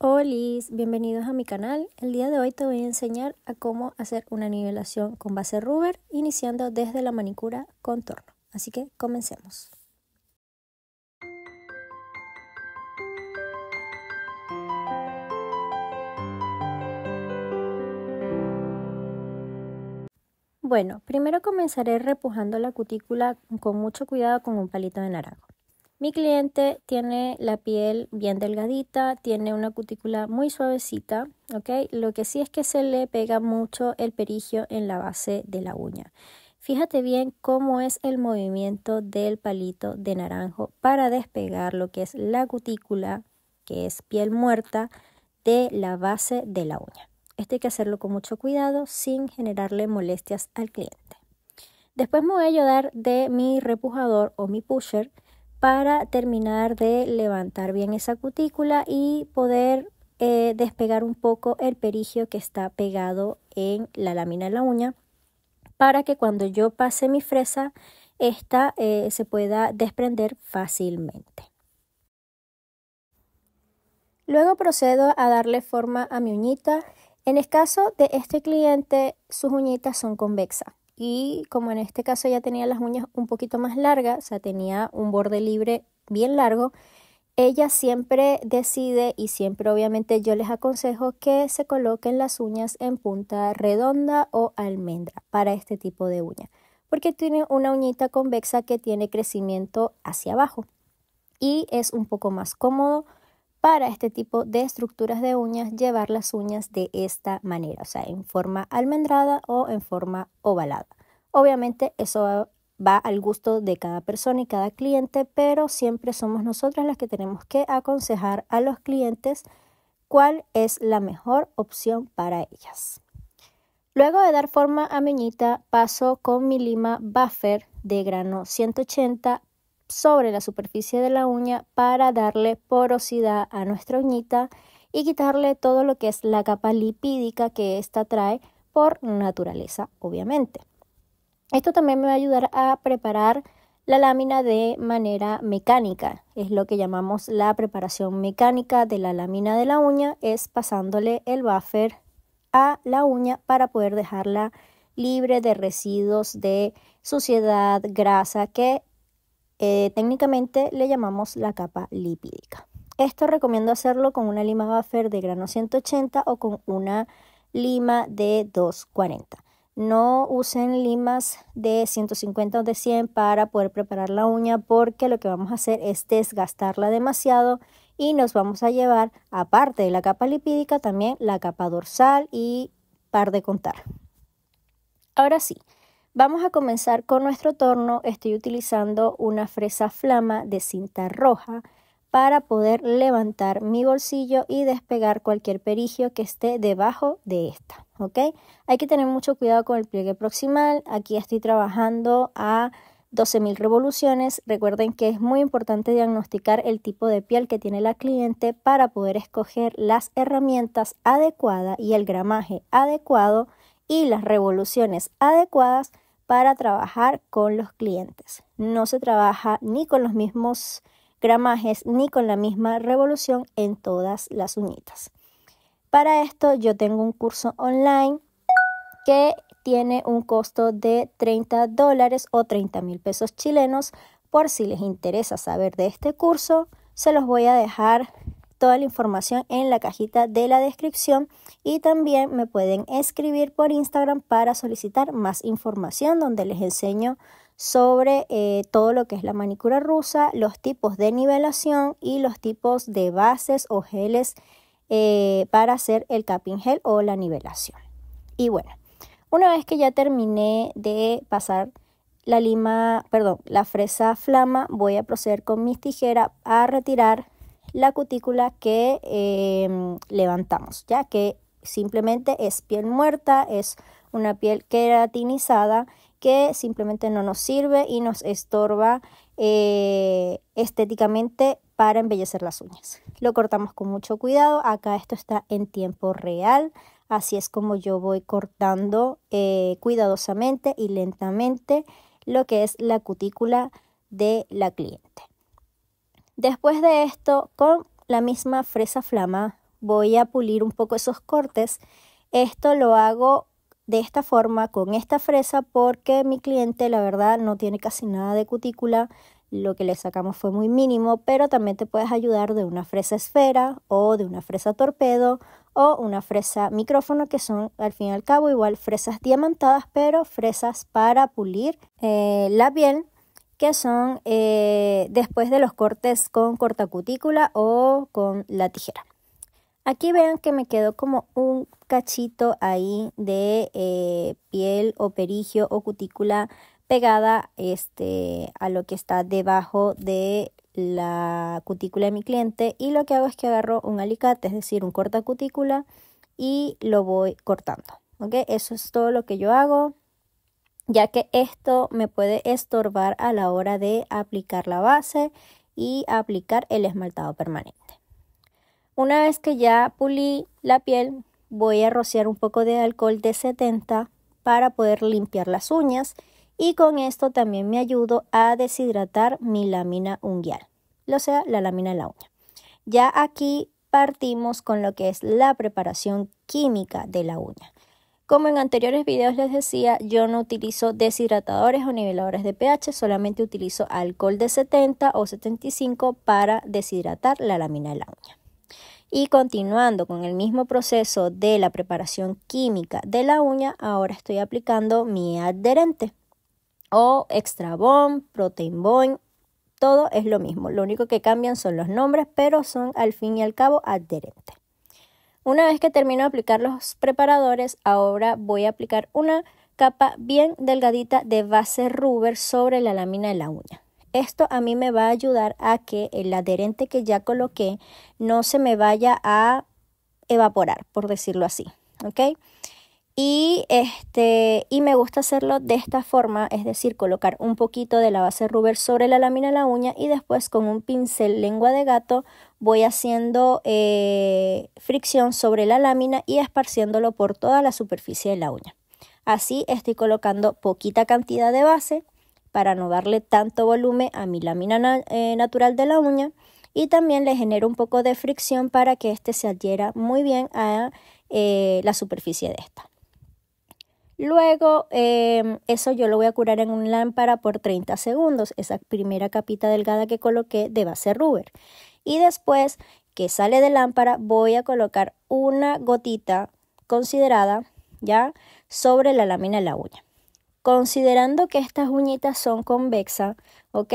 Hola, bienvenidos a mi canal. El día de hoy te voy a enseñar a cómo hacer una nivelación con base rubber iniciando desde la manicura contorno. Así que comencemos. Bueno, primero comenzaré repujando la cutícula con mucho cuidado con un palito de naranjo. Mi cliente tiene la piel bien delgadita, tiene una cutícula muy suavecita, ¿ok? Lo que sí es que se le pega mucho el perigio en la base de la uña. Fíjate bien cómo es el movimiento del palito de naranjo para despegar lo que es la cutícula, que es piel muerta, de la base de la uña. Este hay que hacerlo con mucho cuidado sin generarle molestias al cliente. Después me voy a ayudar de mi repujador o mi pusher para terminar de levantar bien esa cutícula y poder eh, despegar un poco el perigio que está pegado en la lámina de la uña para que cuando yo pase mi fresa esta eh, se pueda desprender fácilmente. Luego procedo a darle forma a mi uñita. En el caso de este cliente, sus uñitas son convexas y como en este caso ya tenía las uñas un poquito más largas, o sea, tenía un borde libre bien largo, ella siempre decide y siempre obviamente yo les aconsejo que se coloquen las uñas en punta redonda o almendra para este tipo de uña, porque tiene una uñita convexa que tiene crecimiento hacia abajo y es un poco más cómodo para este tipo de estructuras de uñas llevar las uñas de esta manera, o sea, en forma almendrada o en forma ovalada. Obviamente eso va, al gusto de cada persona y cada cliente, pero siempre somos nosotras las que tenemos que aconsejar a los clientes cuál es la mejor opción para ellas. Luego de dar forma a miñita, paso con mi lima buffer de grano 180 sobre la superficie de la uña para darle porosidad a nuestra uñita y quitarle todo lo que es la capa lipídica que ésta trae por naturaleza, obviamente. Esto también me va a ayudar a preparar la lámina de manera mecánica. Es lo que llamamos la preparación mecánica de la lámina de la uña, es pasándole el buffer a la uña para poder dejarla libre de residuos de suciedad, grasa que eh, técnicamente le llamamos la capa lipídica. Esto recomiendo hacerlo con una lima buffer de grano 180 o con una lima de 240. No usen limas de 150 o de 100 para poder preparar la uña porque lo que vamos a hacer es desgastarla demasiado y nos vamos a llevar, aparte de la capa lipídica, también la capa dorsal y par de contar. Ahora sí, Vamos a comenzar con nuestro torno. Estoy utilizando una fresa flama de cinta roja para poder levantar mi bolsillo y despegar cualquier perigio que esté debajo de esta. ¿ok? Hay que tener mucho cuidado con el pliegue proximal. Aquí estoy trabajando a 12.000 revoluciones. Recuerden que es muy importante diagnosticar el tipo de piel que tiene la cliente para poder escoger las herramientas adecuadas y el gramaje adecuado y las revoluciones adecuadas para trabajar con los clientes. No se trabaja ni con los mismos gramajes ni con la misma revolución en todas las uñitas. Para esto yo tengo un curso online que tiene un costo de 30 dólares o 30 mil pesos chilenos. Por si les interesa saber de este curso, se los voy a dejar toda la información en la cajita de la descripción y también me pueden escribir por Instagram para solicitar más información donde les enseño sobre eh, todo lo que es la manicura rusa, los tipos de nivelación y los tipos de bases o geles eh, para hacer el capping gel o la nivelación. Y bueno, una vez que ya terminé de pasar la lima, perdón, la fresa flama, voy a proceder con mis tijeras a retirar la cutícula que em, levantamos, ya que simplemente es piel muerta, es una piel queratinizada que simplemente no nos sirve y nos estorba eh, estéticamente para embellecer las uñas. Lo cortamos con mucho cuidado, acá esto está en tiempo real, así es como yo voy cortando eh, cuidadosamente y lentamente lo que es la cutícula de la cliente. Después de esto, con la misma fresa flama, voy a pulir un poco esos cortes. Esto lo hago de esta forma, con esta fresa, porque mi cliente, la verdad, no tiene casi nada de cutícula. Lo que le sacamos fue muy mínimo, pero también te puedes ayudar de una fresa esfera o de una fresa torpedo o una fresa micrófono, que son al fin y al cabo igual fresas diamantadas, pero fresas para pulir eh, la piel que son eh, después de los cortes con cortacutícula o con la tijera. Aquí vean que me quedó como un cachito ahí de eh, piel o perigio o cutícula pegada este, a lo que está debajo de la cutícula de mi cliente y lo que hago es que agarro un alicate, es decir, un cortacutícula y lo voy cortando. ¿ok? Eso es todo lo que yo hago ya que esto me puede estorbar a la hora de aplicar la base y aplicar el esmaltado permanente. Una vez que ya pulí la piel, voy a rociar un poco de alcohol de 70 para poder limpiar las uñas y con esto también me ayudo a deshidratar mi lámina unguial, o sea, la lámina de la uña. Ya aquí partimos con lo que es la preparación química de la uña. Como en anteriores videos les decía, yo no utilizo deshidratadores o niveladores de pH, solamente utilizo alcohol de 70 o 75 para deshidratar la lámina de la uña. Y continuando con el mismo proceso de la preparación química de la uña, ahora estoy aplicando mi adherente o extra bond, protein bond, todo es lo mismo. Lo único que cambian son los nombres, pero son al fin y al cabo adherentes. Una vez que termino de aplicar los preparadores, ahora voy a aplicar una capa bien delgadita de base rubber sobre la lámina de la uña. Esto a mí me va a ayudar a que el adherente que ya coloqué no se me vaya a evaporar, por decirlo así. ¿ok? Y, este, y me gusta hacerlo de esta forma, es decir, colocar un poquito de la base rubber sobre la lámina de la uña y después con un pincel lengua de gato voy haciendo eh, fricción sobre la lámina y esparciéndolo por toda la superficie de la uña. Así estoy colocando poquita cantidad de base para no darle tanto volumen a mi lámina eh, natural de la uña y también le genero un poco de fricción para que éste se adhiera muy bien a eh, la superficie de esta. Luego, em, eso yo lo voy a curar en una lámpara por 30 segundos. Esa primera capita delgada que coloqué de base rubber. Y después que sale de lámpara, voy a colocar una gotita considerada ya sobre la lámina de la uña. Considerando que estas uñitas son convexas, ¿ok?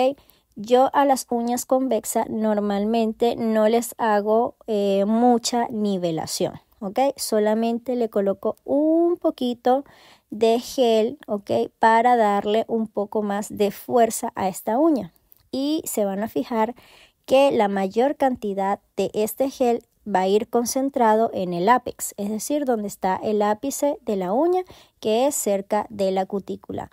Yo a las uñas convexas normalmente no les hago eh, mucha nivelación, ¿ok? Solamente le coloco un poquito de gel, ¿ok? Para darle un poco más de fuerza a esta uña. Y se van a fijar que la mayor cantidad de este gel va a ir concentrado en el ápex, es decir, donde está el ápice de la uña, que es cerca de la cutícula.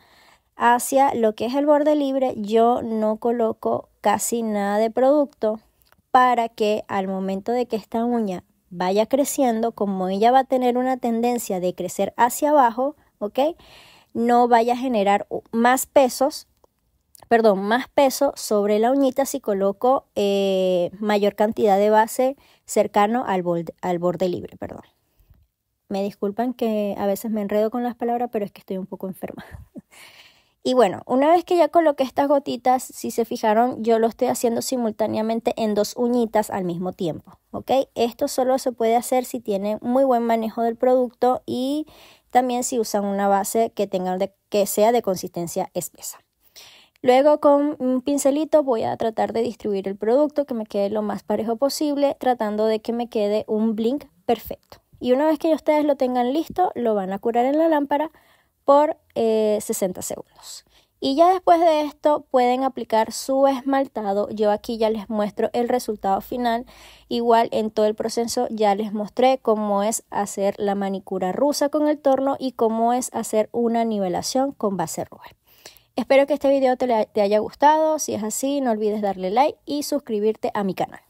Hacia lo que es el borde libre, yo no coloco casi nada de producto para que al momento de que esta uña vaya creciendo, como ella va a tener una tendencia de crecer hacia abajo, ¿ok? No vaya a generar más pesos, perdón, más peso sobre la uñita si coloco eh, mayor cantidad de base cercano al al borde libre, perdón. Me disculpan que a veces me enredo con las palabras, pero es que estoy un poco enferma. Y bueno, una vez que ya coloqué estas gotitas, si se fijaron, yo lo estoy haciendo simultáneamente en dos uñitas al mismo tiempo, ¿ok? Esto solo se puede hacer si tienen muy buen manejo del producto y también si usan una base que, que sea de consistencia espesa. Luego con un pincelito voy a tratar de distribuir el producto que me quede lo más parejo posible, tratando de que me quede un blink perfecto. Y una vez que ustedes lo tengan listo, lo van a curar en la lámpara, por 60 eh, segundos. Y ya después de esto pueden aplicar su esmaltado. Yo aquí ya les muestro el resultado final. Igual en todo el proceso ya les mostré cómo es hacer la manicura rusa con el torno y cómo es hacer una nivelación con base rural. Espero que este video te haya gustado. Si es así, no olvides darle like y suscribirte a mi canal.